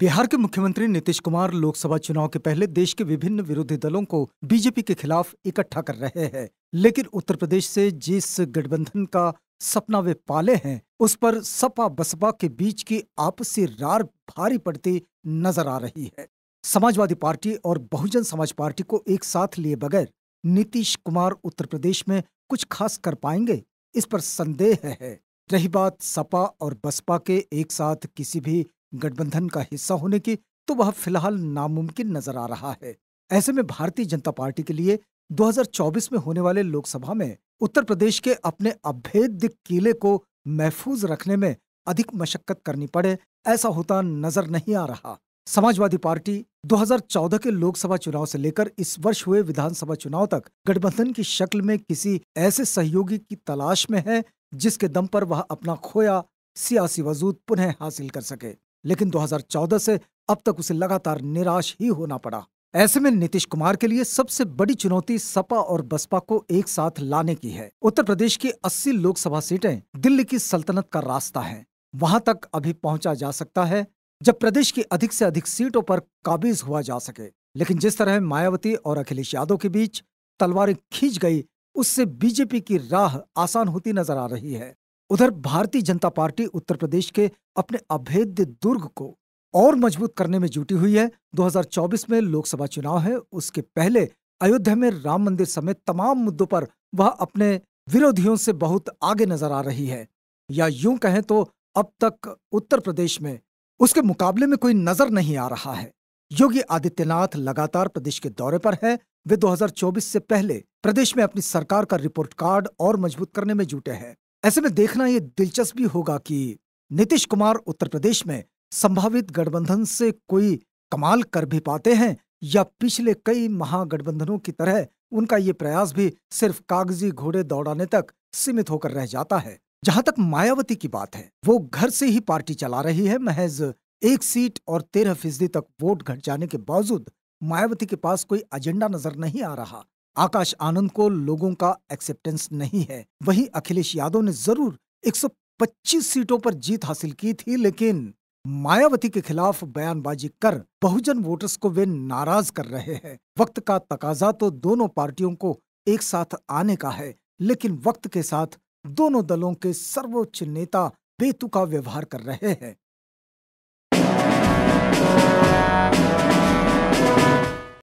बिहार के मुख्यमंत्री नीतीश कुमार लोकसभा चुनाव के पहले देश के विभिन्न विरोधी दलों को बीजेपी के खिलाफ इकट्ठा कर रहे हैं लेकिन उत्तर प्रदेश से जिस गठबंधन का सपना वे पाले हैं उस पर सपा बसपा के बीच की आपसी रार भारी पड़ती नजर आ रही है समाजवादी पार्टी और बहुजन समाज पार्टी को एक साथ लिए बगैर नीतीश कुमार उत्तर प्रदेश में कुछ खास कर पाएंगे इस पर संदेह है रही बात सपा और बसपा के एक साथ किसी भी गठबंधन का हिस्सा होने की तो वह फिलहाल नामुमकिन नजर आ रहा है ऐसे में भारतीय जनता पार्टी के लिए 2024 में होने वाले लोकसभा में उत्तर प्रदेश के अपने अभेद्य किले को महफूज रखने में अधिक मशक्कत करनी पड़े ऐसा होता नजर नहीं आ रहा समाजवादी पार्टी 2014 के लोकसभा चुनाव से लेकर इस वर्ष हुए विधानसभा चुनाव तक गठबंधन की शक्ल में किसी ऐसे सहयोगी की तलाश में है जिसके दम पर वह अपना खोया सियासी वजूद पुनः हासिल कर सके लेकिन 2014 से अब तक उसे लगातार निराश ही होना पड़ा ऐसे में नीतीश कुमार के लिए सबसे बड़ी चुनौती सपा और बसपा को एक साथ लाने की है उत्तर प्रदेश की 80 लोकसभा सीटें दिल्ली की सल्तनत का रास्ता है वहां तक अभी पहुंचा जा सकता है जब प्रदेश की अधिक से अधिक सीटों पर काबिज हुआ जा सके लेकिन जिस तरह मायावती और अखिलेश यादव के बीच तलवारें खींच गई उससे बीजेपी की राह आसान होती नजर आ रही है उधर भारतीय जनता पार्टी उत्तर प्रदेश के अपने अभेद्य दुर्ग को और मजबूत करने में जुटी हुई है 2024 में लोकसभा चुनाव है उसके पहले अयोध्या में राम मंदिर समेत तमाम मुद्दों पर वह अपने विरोधियों से बहुत आगे नजर आ रही है या यूं कहें तो अब तक उत्तर प्रदेश में उसके मुकाबले में कोई नजर नहीं आ रहा है योगी आदित्यनाथ लगातार प्रदेश के दौरे पर है वे 2024 से पहले प्रदेश में अपनी सरकार का रिपोर्ट कार्ड और मजबूत करने में जुटे हैं ऐसे में देखना यह दिलचस्प भी होगा कि नीतीश कुमार उत्तर प्रदेश में संभावित गठबंधन से कोई कमाल कर भी पाते हैं या पिछले कई महागठबंधनों की तरह उनका ये प्रयास भी सिर्फ कागजी घोड़े दौड़ाने तक सीमित होकर रह जाता है जहां तक मायावती की बात है वो घर से ही पार्टी चला रही है महज एक सीट और तेरह फीसदी तक वोट घट जाने के बावजूद मायावती के पास कोई एजेंडा नजर नहीं आ रहा आकाश आनंद को लोगों का एक्सेप्टेंस नहीं है वही अखिलेश यादव ने जरूर 125 सीटों पर जीत हासिल की थी लेकिन मायावती के खिलाफ बयानबाजी कर बहुजन वोटर्स को वे नाराज कर रहे हैं वक्त का तकाजा तो दोनों पार्टियों को एक साथ आने का है लेकिन वक्त के साथ दोनों दलों के सर्वोच्च नेता बेतुका व्यवहार कर रहे हैं